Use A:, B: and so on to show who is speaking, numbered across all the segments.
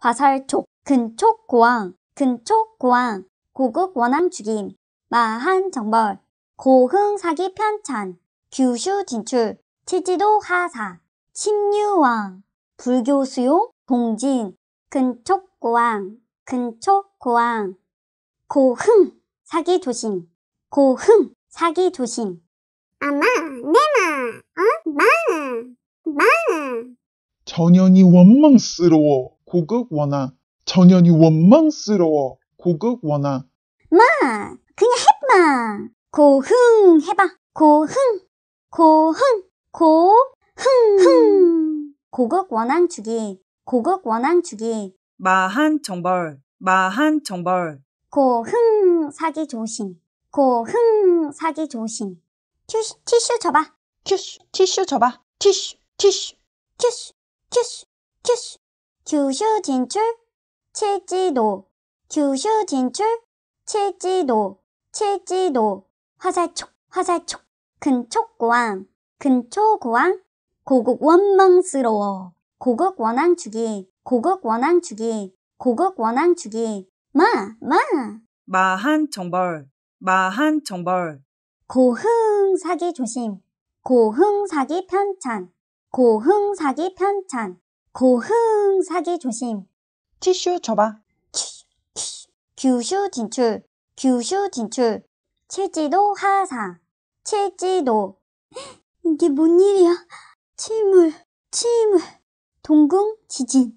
A: 화살촉, 근촉고왕, 근촉고왕, 고국원앙죽임, 마한정벌, 고흥사기 편찬, 규슈 진출, 치지도 하사, 침유왕, 불교수요 동진, 근촉고왕, 근촉고왕, 고흥, 사기 조심, 고흥, 사기 조심. 아마, 내마, 네 어, 마, 마. 전연이 원망스러워. 고극원아 전현이 원망스러워 고극원아 마 그냥 해봐 고흥 해봐 고흥 고흥 고흥흥 고극 원앙 주기 고극 원앙 주기
B: 마한 정벌 마한 정벌
A: 고흥 사기 조심 고흥 사기 조심 티슈 티슈 줘봐 티슈 티슈 줘봐 티슈 티슈 티슈 티슈 티슈 규슈 진출 칠지도 규슈 진출 칠지도 칠지도 화살촉 화살촉 근촉고왕근초고왕 고국 원망스러워 고국 원앙 주기 고국 원앙 주기 고국 원앙 주기 마마
B: 마한 정벌 마한 정벌
A: 고흥 사기 조심 고흥 사기 편찬 고흥 사기 편찬 고흥 사기 조심. 티슈 줘봐. 규슈 진출, 규슈 진출, 칠지도 하상, 칠지도. 이게 뭔 일이야? 침울, 침울. 동궁 지진,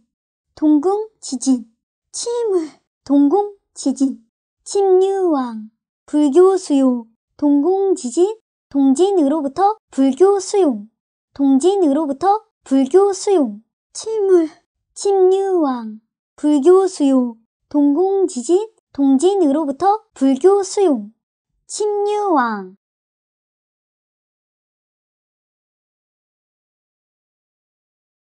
A: 동궁 지진, 침울, 동궁 지진. 침류왕, 불교 수용, 동궁 지진, 동진으로부터 불교 수용, 동진으로부터 불교 수용. 침울, 침류왕 불교 수용, 동공지진, 동진으로부터 불교 수용, 침류왕